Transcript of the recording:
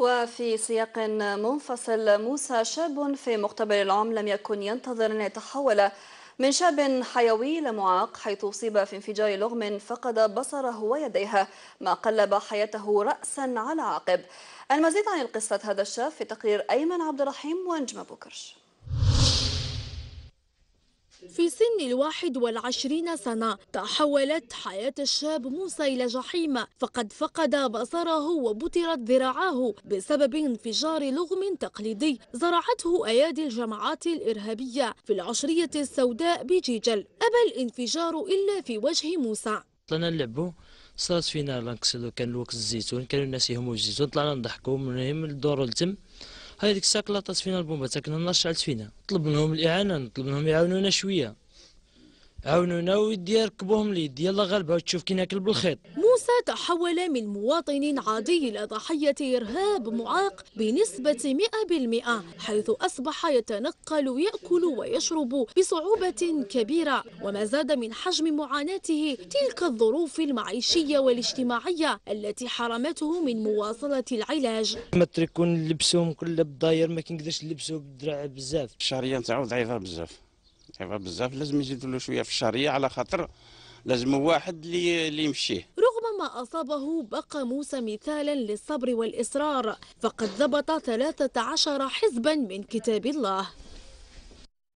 وفي سياق منفصل موسى شاب في مقتبل العام لم يكن ينتظر أن يتحول من شاب حيوي لمعاق حيث أصيب في انفجار لغم فقد بصره ويديها ما قلب حياته رأسا على عقب المزيد عن القصة هذا الشاب في تقرير أيمن عبد الرحيم وانجم بوكرش في سن الواحد والعشرين سنة تحولت حياة الشاب موسى إلى جحيم فقد فقد بصره وبترت ذراعاه بسبب انفجار لغم تقليدي زرعته أيادي الجماعات الإرهابية في العشرية السوداء بجيجل أبى الانفجار إلا في وجه موسى طلعنا نلعبوا صارت فينا لانكسلو كان الوقت الزيتون كانوا الناس يهموا الزيتون طلعنا نضحكوا منهم للدور التم هذيك الساعه كلاطات فينا البومبات كنا نار شعلت فينا طلب منهم الاعانه نطلب منهم يعاونونا شويه عاونونا ويدي يركبوهم لي يلا غلبة وتشوف كي ناكل بالخيط موسى تحول من مواطن عادي إلى ضحية إرهاب معاق بنسبة 100% حيث أصبح يتنقل ويأكل ويشرب بصعوبة كبيرة وما زاد من حجم معاناته تلك الظروف المعيشية والاجتماعية التي حرمته من مواصلة العلاج ما تركون لبسهم كل بضاير ما كنقدرش نلبسو بالدراع بزاف الشهرية نتاعو ضعيفة بزاف صعيبه بزاف لازم يزيدوا له شويه في الشهريه على خاطر لازم واحد اللي اللي يمشيه رغم ما أصابه بقى موسى مثالا للصبر والإصرار فقد ضبط 13 حزبا من كتاب الله